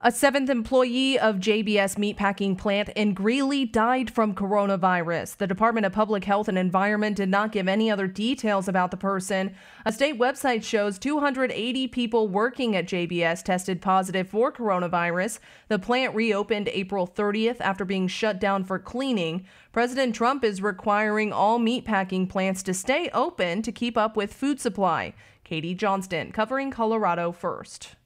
A seventh employee of JBS meatpacking plant in Greeley died from coronavirus. The Department of Public Health and Environment did not give any other details about the person. A state website shows 280 people working at JBS tested positive for coronavirus. The plant reopened April 30th after being shut down for cleaning. President Trump is requiring all meatpacking plants to stay open to keep up with food supply. Katie Johnston covering Colorado First.